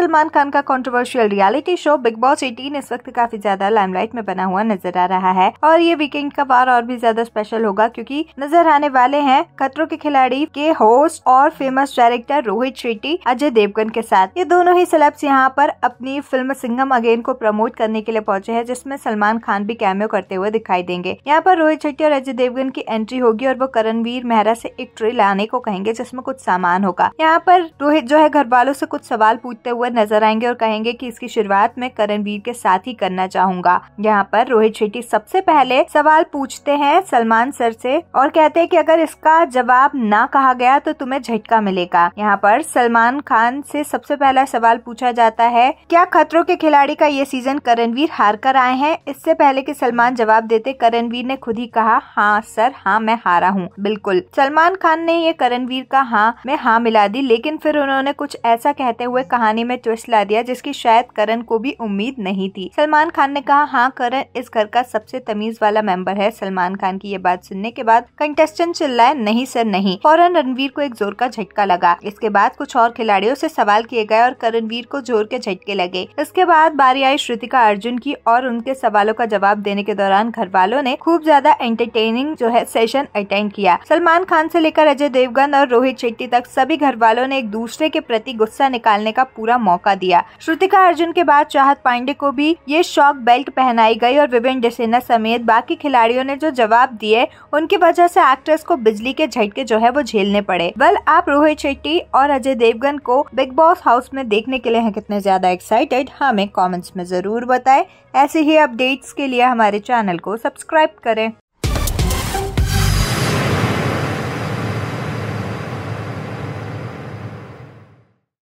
सलमान खान का controversial reality show Bigg Boss 18 इस वक्त काफी ज्यादा लाइमलाइट में बना हुआ नजर आ रहा है और ये वीकेंड का वार और भी ज्यादा स्पेशल होगा क्योंकि नजर आने वाले हैं खतरों के खिलाड़ी के होस्ट और फेमस डायरेक्टर रोहित शेट्टी अजय देवगन के साथ ये दोनों ही सेलेब्स यहाँ पर अपनी फिल्म सिंगम अगेन को प्रमोट करने के लिए पहुंचे हैं जिसमें सलमान खान भी कैमियो करते हुए दिखाई देंगे यहाँ पर रोहित शेट्टी और अजय देवगन की एंट्री होगी और वो करणवीर मेहरा से एक ट्रे लाने को कहेंगे जिसमें कुछ सामान होगा यहाँ पर रोहित जो है घर वालों से कुछ सवाल पूछते हुए पर नजर आएंगे और कहेंगे कि इसकी शुरुआत मैं करणवीर के साथ ही करना चाहूंगा यहाँ पर रोहित शेट्टी सबसे पहले सवाल पूछते हैं सलमान सर से और कहते हैं कि अगर इसका जवाब ना कहा गया तो तुम्हें झटका मिलेगा यहाँ पर सलमान खान से सबसे पहला सवाल पूछा जाता है क्या खतरों के खिलाड़ी का ये सीजन करणवीर हार कर आए हैं इससे पहले की सलमान जवाब देते करणवीर ने खुद ही कहा हाँ सर हाँ मैं हारा हूँ बिल्कुल सलमान खान ने ये करणवीर का हाँ मैं हाँ मिला दी लेकिन फिर उन्होंने कुछ ऐसा कहते हुए कहानी में ट्विस्ट ला दिया जिसकी शायद करण को भी उम्मीद नहीं थी सलमान खान ने कहा हाँ करण इस घर का सबसे तमीज वाला मेंबर है सलमान खान की ये बात सुनने के बाद कंटेस्टेंट चिल्लाए नहीं सर नहीं फौरन रणवीर को एक जोर का झटका लगा इसके बाद कुछ और खिलाड़ियों से सवाल किए गए और करणवीर को जोर के झटके लगे इसके बाद बारी आई श्रुतिका अर्जुन की और उनके सवालों का जवाब देने के दौरान घर वालों ने खूब ज्यादा एंटरटेनिंग जो है सेशन अटेंड किया सलमान खान से लेकर अजय देवगन और रोहित शेट्टी तक सभी घर वालों ने एक दूसरे के प्रति गुस्सा निकालने का पूरा मौका दिया श्रुतिका अर्जुन के बाद चाहत पांडे को भी ये शॉक बेल्ट पहनाई गई और विभिन्न डिसेना समेत बाकी खिलाड़ियों ने जो जवाब दिए उनकी वजह से एक्ट्रेस को बिजली के झटके जो है वो झेलने पड़े वेल आप रोहित शेट्टी और अजय देवगन को बिग बॉस हाउस में देखने के लिए हैं कितने ज्यादा एक्साइटेड हाँ, हमें कॉमेंट्स में जरूर बताए ऐसे ही अपडेट्स के लिए हमारे चैनल को सब्सक्राइब करें